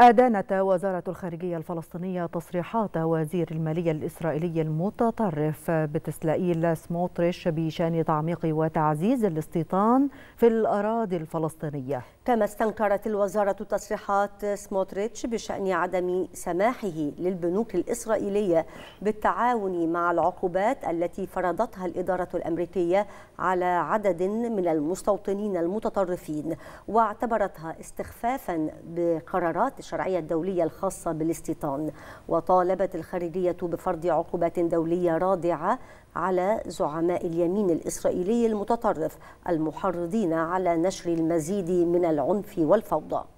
أدانت وزارة الخارجية الفلسطينية تصريحات وزير المالية الإسرائيلي المتطرف بتسلائيل سموتريش بشان تعميق وتعزيز الاستيطان في الأراضي الفلسطينية كما استنكرت الوزارة تصريحات سموتريتش بشأن عدم سماحه للبنوك الإسرائيلية بالتعاون مع العقوبات التي فرضتها الإدارة الأمريكية على عدد من المستوطنين المتطرفين واعتبرتها استخفافا بقرارات الشرعية الدولية الخاصة بالاستيطان وطالبت الخارجية بفرض عقوبات دولية رادعة على زعماء اليمين الإسرائيلي المتطرف المحرضين على نشر المزيد من العنف والفوضى